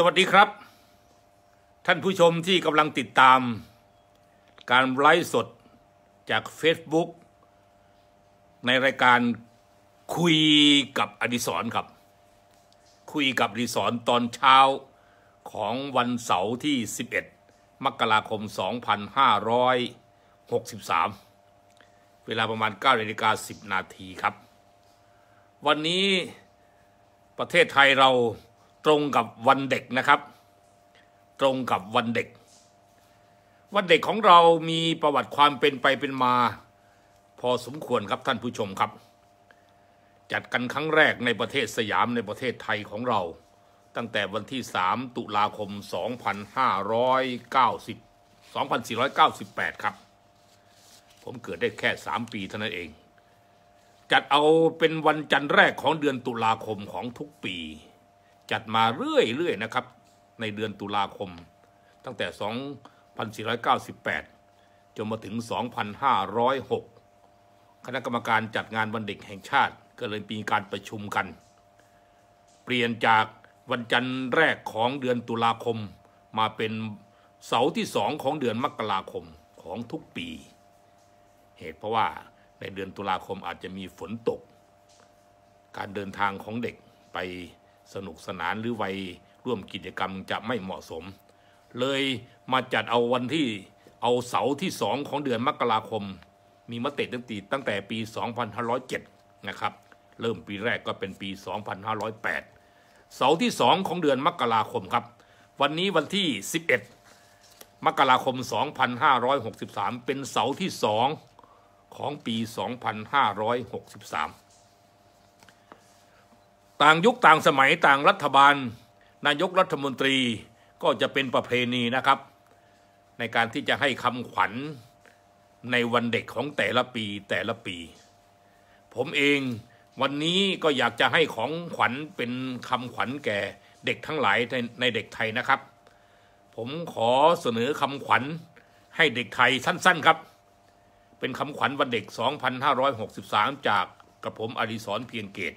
สวัสดีครับ ท่านผู้ชมที่กำลังติดตามการไลฟ์สดจาก Facebook ในรายการคุยกับอดิศรครับ คุยกับอดิศรตอนเช้าของวันเสาร์ที่ 11 มกราคม 2563 เวลาประมาณ9นาฬิกา10 นาทีครับ วันนี้ประเทศไทยเราตรงกับวันเด็กนะครับ ตรงกับวันเด็ก วันเด็กของเรามีประวัติความเป็นไปเป็นมา พอสมควรครับท่านผู้ชมครับ จัดกันครั้งแรกในประเทศสยามในประเทศไทยของเรา ตั้งแต่วันที่ 3 ตุลาคม 2590 2498 ครับ ผมเกิดได้แค่ 3 ปีเท่านั้นเองจัดเอาเป็นวันจันทร์แรกของเดือนตุลาคมของทุกปีจัดมาเรื่อยๆนะครับ ในเดือนตุลาคม ตั้งแต่ 2498จนมาถึง 2506 คณะกรรมการจัดงานวันเด็กแห่งชาติก็เลยมีการประชุมกัน เปลี่ยนจากวันจันทร์แรกของเดือนตุลาคมมาเป็นเสาร์ที่สองของเดือนมกราคมของทุกปี เหตุเพราะว่าในเดือนตุลาคมอาจจะมีฝนตก การเดินทางของเด็กไปสนุกสนานหรือวัยร่วมกิจกรรมจะไม่เหมาะสม เลยมาจัดเอาวันที่เอาเสาร์ที่สองของเดือนมกราคม มีมติตั้งตีตั้งแต่ปี 2507 นะครับเริ่มปีแรกก็เป็นปี 2508 เสาร์ที่สองของเดือนมกราคมครับ วันนี้วันที่ 11 มกราคม 2563 เป็นเสาร์ที่สองของปี 2563ต่างยุคต่างสมัยต่างรัฐบาล นายกรัฐมนตรีก็จะเป็นประเพณีนะครับ ในการที่จะให้คำขวัญในวันเด็กของแต่ละปีแต่ละปี ผมเองวันนี้ก็อยากจะให้ของขวัญเป็นคำขวัญแก่เด็กทั้งหลายในเด็กไทยนะครับ ผมขอเสนอคำขวัญให้เด็กไทยสั้นๆครับ เป็นคำขวัญวันเด็ก 2563 จากกระผมอดิศรเพียงเกต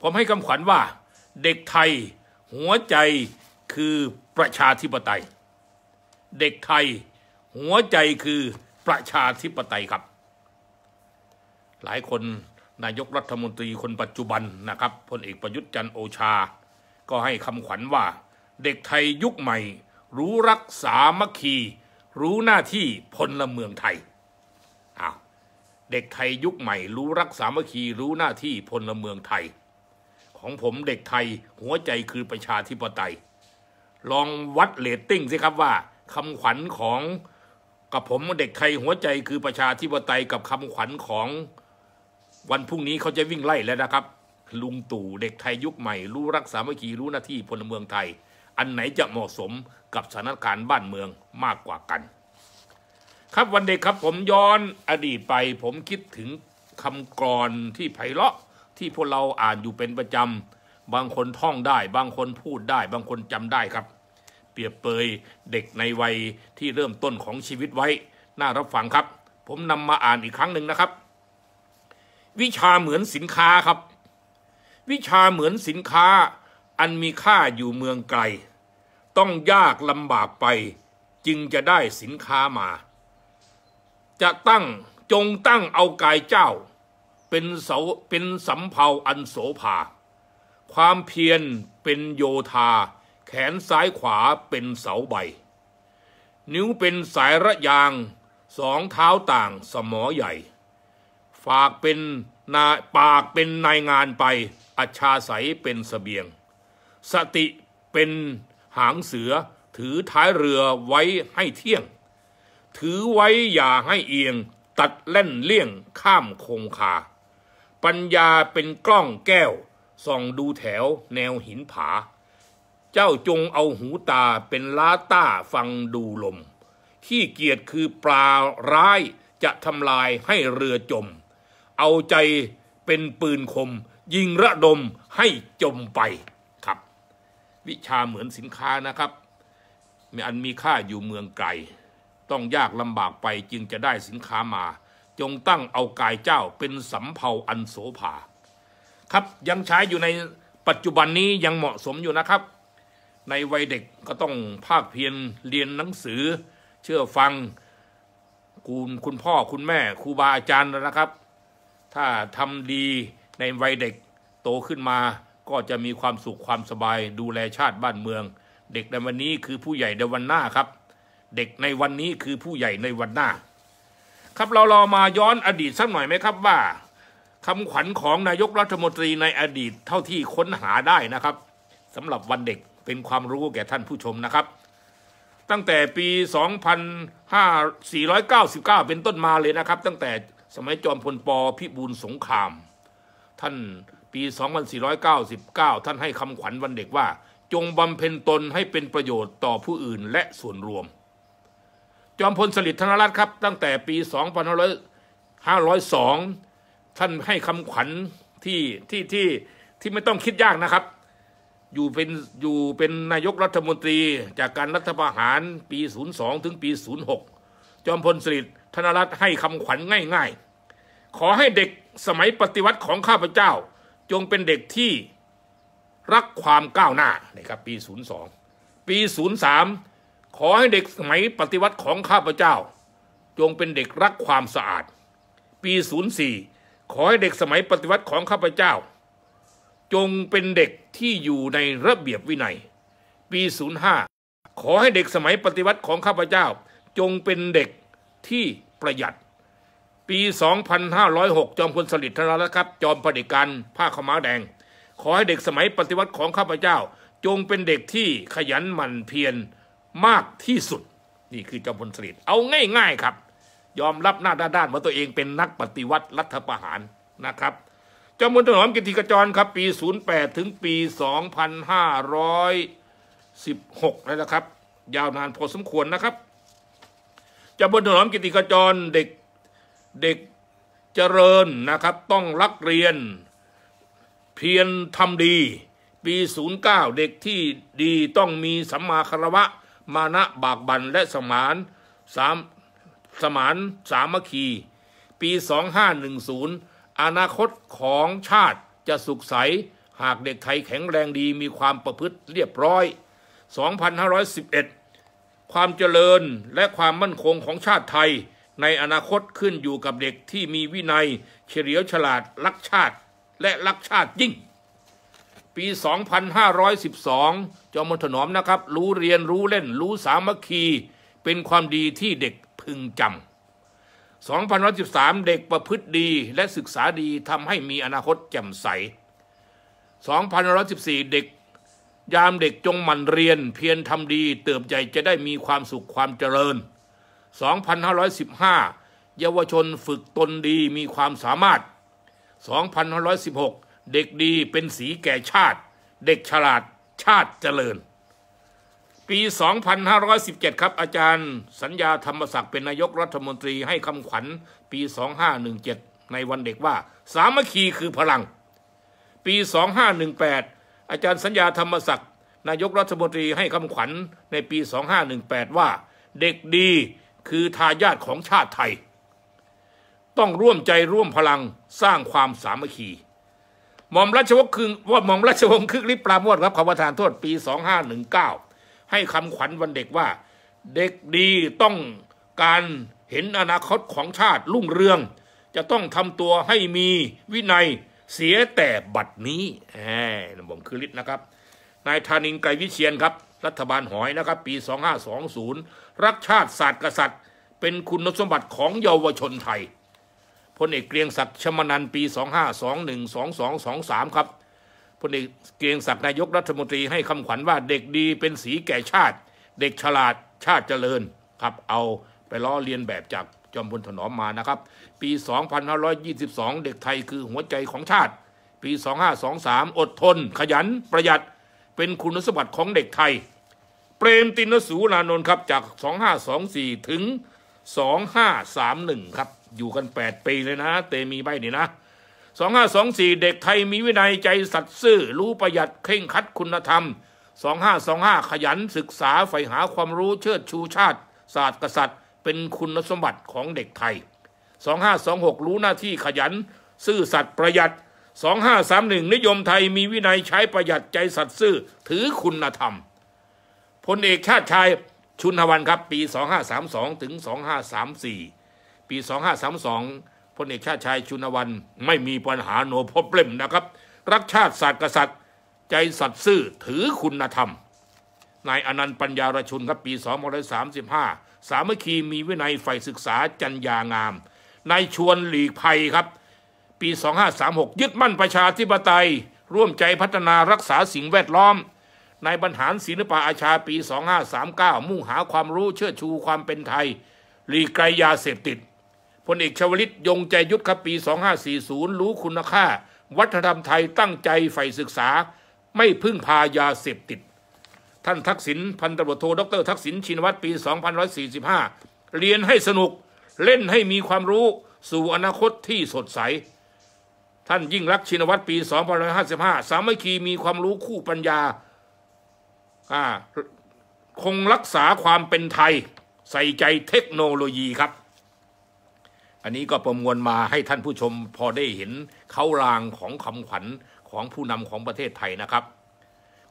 ผมให้คำขวัญว่า เด็กไทยหัวใจคือประชาธิปไตย เด็กไทยหัวใจคือประชาธิปไตยครับ หลายคนนายกรัฐมนตรีคนปัจจุบันนะครับพลเอกประยุทธ์จันโอชา ก็ให้คำขวัญว่า เด็กไทยยุคใหม่ รู้รักสามัคคี รู้หน้าที่พลเมืองไทยเด็กไทยยุคใหม่ รู้รักสามัคคี รู้หน้าที่พลเมืองไทยของผมเด็กไทยหัวใจคือประชาธิปไตย ลองวัดเลตติ้งสิครับ ว่าคำขวัญของกับผมเด็กไทยหัวใจคือประชาธิปไตย กับคำขวัญของวันพรุ่งนี้เขาจะวิ่งไล่แล้วนะครับลุงตู่เด็กไทยยุคใหม่รู้รักสามัคคีรู้หน้าที่พลเมืองไทย อันไหนจะเหมาะสมกับสถานการณ์บ้านเมืองมากกว่ากัน ครับวันเด็กครับ ผมย้อนอดีตไปผมคิดถึงคำกรอนที่ไพเราะที่พวกเราอ่านอยู่เป็นประจำ บางคนท่องได้ บางคนพูดได้ บางคนจำได้ครับ เปรียบเปยเด็กในวัยที่เริ่มต้นของชีวิตไว้ น่ารับฟังครับ ผมนำมาอ่านอีกครั้งหนึ่งนะครับ วิชาเหมือนสินค้าครับ วิชาเหมือนสินค้าอันมีค่าอยู่เมืองไกล ต้องยากลำบากไปจึงจะได้สินค้ามาจะตั้งจงตั้งเอากายเจ้าเป็นเสาเป็นสำเภาอันโสภา ความเพียรเป็นโยธาแขนซ้ายขวาเป็นเสาใบ นิ้วเป็นสายระยางสองเท้าต่างสมอใหญ่ ฝากเป็นนาปากเป็นนายงานไปอัจฉาสเป็นสเสบียง สติเป็นหางเสือถือท้ายเรือไว้ให้เที่ยง ถือไว้อย่าให้เอียงตัดเล่นเลี่ยงข้ามคงคาปัญญาเป็นกล้องแก้วส่องดูแถวแนวหินผา เจ้าจงเอาหูตาเป็นล้าต้าฟังดูลมขี้เกียจคือปลาร้ายจะทำลายให้เรือจม เอาใจเป็นปืนคม ยิงระดมให้จมไปครับ วิชาเหมือนสินค้านะครับมีอันมีค่าอยู่เมืองไกลต้องยากลำบากไปจึงจะได้สินค้ามาจงตั้งเอากายเจ้าเป็นสำเภาอันโสภาครับยังใช้อยู่ในปัจจุบันนี้ยังเหมาะสมอยู่นะครับ ในวัยเด็กก็ต้องภาคเพียรเรียนหนังสือ เชื่อฟังคุณคุณพ่อคุณแม่ครูบาอาจารย์นะครับ ถ้าทำดีในวัยเด็กโตขึ้นมา ก็จะมีความสุขความสบายดูแลชาติบ้านเมือง เด็กในวันนี้คือผู้ใหญ่ในวันหน้าครับ เด็กในวันนี้คือผู้ใหญ่ในวันหน้าครับเราเรามาย้อนอดีตสักหน่อยไหมครับว่าคำขวัญของนายกรัฐมนตรีในอดีตเท่าที่ค้นหาได้นะครับสำหรับวันเด็กเป็นความรู้แก่ท่านผู้ชมนะครับ ตั้งแต่ปี2499 เป็นต้นมาเลยนะครับ ตั้งแต่สมัยจอมพลปพิบูลสงคราม ท่านปี 2499 ท่านให้คำขวัญวันเด็กว่า จงบำเพ็ญตนให้เป็นประโยชน์ต่อผู้อื่นและส่วนรวมจอมพลสฤษดิ์ธนรัตน์ครับ ตั้งแต่ปี 2502 ท่านให้คำขวัญที่ที่ที่ที่ไม่ต้องคิดยากนะครับ อยู่เป็นอยู่เป็นนายกรัฐมนตรีจากการรัฐประหารปี 02ถึงปี06 จอมพลสฤษดิ์ธนรัตน์ให้คำขวัญง่ายๆ ขอให้เด็กสมัยปฏิวัติของข้าพเจ้า จงเป็นเด็กที่รักความก้าวหน้านะครับปี 02ปี 03ขอให้เด็กสมัยปฏิวัติของข้าพเจ้า จงเป็นเด็กรักความสะอาด ปี 04 ขอให้เด็กสมัยปฏิวัติของข้าพเจ้า จงเป็นเด็กที่อยู่ในระเบียบวินัยปี 05 ขอให้เด็กสมัยปฏิวัติของข้าพเจ้า จงเป็นเด็กที่ประหยัด ปี 2506จอมพลสฤษดิ์ธนรัตน์ครับจอมปฏิการผ้าขม้าแดง ขอให้เด็กสมัยปฏิวัติของข้าพเจ้า จงเป็นเด็กที่ขยันหมั่นเพียรมากที่สุดนี่คือ จอมพลสฤษดิ์เอาง่าย ๆครับ ยอมรับหน้าด้านว่าตัวเองเป็นนักปฏิวัติรัฐประหารนะครับจอมพลถนอมกิติกจรครับปี 08 ถึงปี 2516ลนะครับ ยาวนานพอสมควรนะครับ จอมพลถนอมกิติกจรเด็กเด็กเจริญนะครับ ต้องรักเรียนเพียรทำดี ปี 09 เด็กที่ดีต้องมีสัมมาคารวะมานะบากบันและสมานสามสมานสามัคคี ปี 2510 อนาคตของชาติจะสุขใส หากเด็กไทยแข็งแรงดีมีความประพฤติเรียบร้อย 2511 ความเจริญและความมั่นคงของชาติไทยในอนาคตขึ้นอยู่กับเด็กที่มีวินัยเฉลียวฉลาดรักชาติและรักชาติยิ่งปี 2512 จอมถนอมนะครับ รู้เรียนรู้เล่นรู้สามัคคี เป็นความดีที่เด็กพึงจำ2013 เด็กประพฤติดีและศึกษาดี ทำให้มีอนาคตแจ่มใส2014 เด็กยามเด็กจงหมั่นเรียน เพียรทำดีเติบใหญ่จะได้มีความสุขความเจริญ 2515 เยาวชนฝึกตนดีมีความสามารถ 2516เด็กดีเป็นสีแก่ชาติ เด็กฉลาดชาติเจริญ ปี 2517 ครับ อาจารย์สัญญาธรรมศักดิ์เป็นนายกรัฐมนตรีให้คำขวัญปี 2517 ในวันเด็กว่า สามัคคีคือพลัง ปี 2518 อาจารย์สัญญาธรรมศักดิ์ นายกรัฐมนตรีให้คำขวัญในปี 2518 ว่า เด็กดีคือทายาทของชาติไทย ต้องร่วมใจร่วมพลังสร้างความสามัคคีหม่อมราชวงศ์คึงว่าหม่อมราชวงศ์คึกฤทธิ์ปราโมทครับขอประทานโทษปี 2519 ให้คำขวัญวันเด็กว่า เด็กดีต้องการเห็นอนาคตของชาติรุ่งเรือง จะต้องทำตัวให้มีวินัยเสียแต่บัดนี้แหมผมคึกฤทธิ์นะครับนายธานินไกรวิเชียนครับ รัฐบาลหอยนะครับ ปี 2520 รักชาติศาสตร์กษัตริย์ เป็นคุณสมบัติของเยาวชนไทยพลเอกเกรียงศักดิ์ชมนัน ปี 25212223 ครับพลเอกเกรียงศักดิ์นายกรัฐมนตรีให้คำขวัญว่าเด็กดีเป็นสีแก่ชาติ เด็กฉลาดชาติเจริญครับเอาไปล้อเลียนแบบจากจอมพลถนอมมานะครับ ปี 2522 เด็กไทยคือหัวใจของชาติปี 2523 อดทนขยันประหยัด เป็นคุณสมบัติของเด็กไทย เปรมตินสูรานนท์ครับจาก 2524 ถึง 2531 ครับอยู่กัน 8 ปีเลยนะ เตมีใบนี่นะ 2524 เด็กไทยมีวินัยใจสัตย์ซื่อรู้ประหยัดเคร่งคัดคุณธรรม2525ขยันศึกษาใฝ่หาความรู้เชิดชูชาติ ศาสตร์กษัตริย์เป็นคุณสมบัติของเด็กไทย 2526 รู้หน้าที่ขยัน ซื่อสัตย์ประหยัด 2531 นิยมไทยมีวินัยใช้ประหยัดใจสัตย์ซื่อถือคุณธรรมพลเอกชาติชาย ชุนหวันครับปี2532ถึง2534ปี 2532 พลเอกชาติชายชุนวันไม่มีปัญหาโนพบเล่มนะครับ รักชาติศาสตร์กษัตริย์ ใจสัตว์ซื่อถือคุณธรรมนายอนันต์ปัญญารชุนครับปี2535 สามัคคีมีวินัยใฝ่ศึกษาจัญญางามนายชวนหลีกภัยครับ ปี 2536 ยึดมั่นประชาธิปไตยร่วมใจพัฒนารักษาสิ่งแวดล้อมนายบรรหารศิลปะอาชาปี 2539มุ่งหาความรู้เชื่อชูความเป็นไทยหลีกไกลยาเสพติดพลเอกชวลิตยงใจยุทธคปี 2540 รู้คุณค่า วัฒนธรรมไทยตั้งใจใฝ่ศึกษาไม่พึ่งพายาเสพติด ท่านทักษิณพันตำรวจโท ดร ทักษิณชินวัตรปี 2145 เรียนให้สนุกเล่นให้มีความรู้สู่อนาคตที่สดใส ท่านยิ่งรักชินวัตรปี 2555สามัคคีมีความรู้คู่ปัญญา คงรักษาความเป็นไทย ใส่ใจเทคโนโลยีครับอันนี้ก็ประมวลมาให้ท่านผู้ชมพอได้เห็นเขารางของคำขวัญของผู้นำของประเทศไทยนะครับ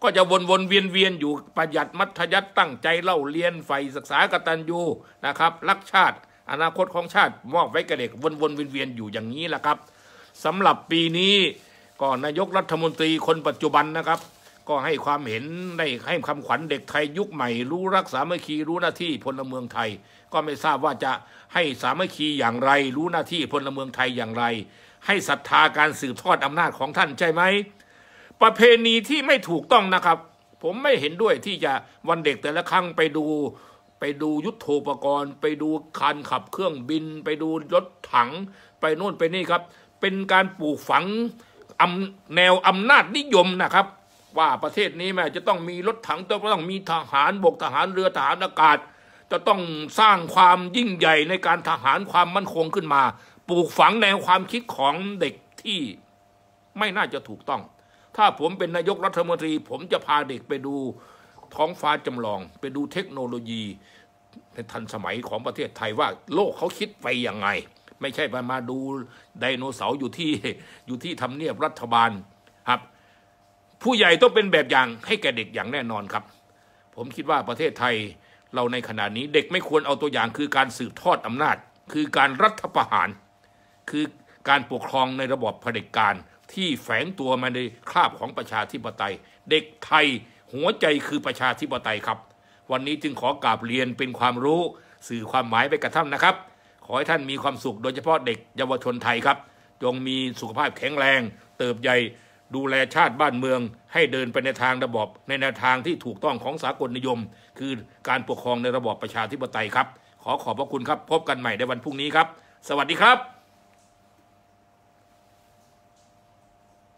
ก็จะวนๆเวียนๆ อยู่ประหยัดมัธยัติตั้งใจเล่าเรียนไฟศึกษากตัญญูนะครับ รักชาติอนาคตของชาติมอบไว้กับเด็กวนๆเวียนๆอยู่อย่างนี้แหละครับสำหรับปีนี้ก็นายกรัฐมนตรีคนปัจจุบันนะครับก็ให้ความเห็นได้ให้คำขวัญเด็กไทยยุคใหม่รู้รักสามัคคีรู้หน้าที่พลเมืองไทย ก็ไม่ทราบว่าจะให้สามัคคีอย่างไร รู้หน้าที่พลเมืองไทยอย่างไร ให้ศรัทธาการสืบทอดอำนาจของท่านใช่ไหม ประเพณีที่ไม่ถูกต้องนะครับ ผมไม่เห็นด้วยที่จะวันเด็กแต่ละครั้งไปดู ไปดูยุทธโธปกรณ์ ไปดูคันขับเครื่องบิน ไปดูรถถัง ไปโน่นไปนี่ครับ เป็นการปลูกฝังแนวอำนาจนิยมนะครับว่าประเทศนี้แม่จะต้องมี รถถังจะต้องมีทหารบกทหารเรือทหารอากาศ จะต้องสร้างความยิ่งใหญ่ในการทหารความมั่นคงขึ้นมา ปลูกฝังแนวความคิดของเด็กที่ไม่น่าจะถูกต้อง ถ้าผมเป็นนายกรัฐมนตรี ผมจะพาเด็กไปดูท้องฟ้าจำลอง ไปดูเทคโนโลยี ในทันสมัยของประเทศไทยว่าโลกเขาคิดไปยังไง ไม่ใช่ไปมาดู ไดโนเสาร์อยู่ที่อยู่ที่ทำเนียบรัฐบาลครับผู้ใหญ่ต้องเป็นแบบอย่างให้แก่เด็กอย่างแน่นอนครับ ผมคิดว่าประเทศไทย เราในขณะนี้เด็กไม่ควรเอาตัวอย่างคือการสืบทอดอำนาจ คือการรัฐประหาร คือการปกครองในระบบเผด็จการที่แฝงตัวมาในคราบของประชาธิปไตย เด็กไทยหัวใจคือประชาธิปไตยครับ วันนี้จึงขอกราบเรียนเป็นความรู้ สื่อความหมายไปกระท่านนะครับ ขอให้ท่านมีความสุขโดยเฉพาะเด็กเยาวชนไทยครับ จงมีสุขภาพแข็งแรง เติบใหญ่ดูแลชาติบ้านเมืองให้เดินไปในทางระบอบ ในแนวทางที่ถูกต้องของสากลนิยม คือการปกครองในระบอบประชาธิปไตยครับ ขอขอบพระคุณครับพบกันใหม่ในวันพรุ่งนี้ครับ สวัสดีครับ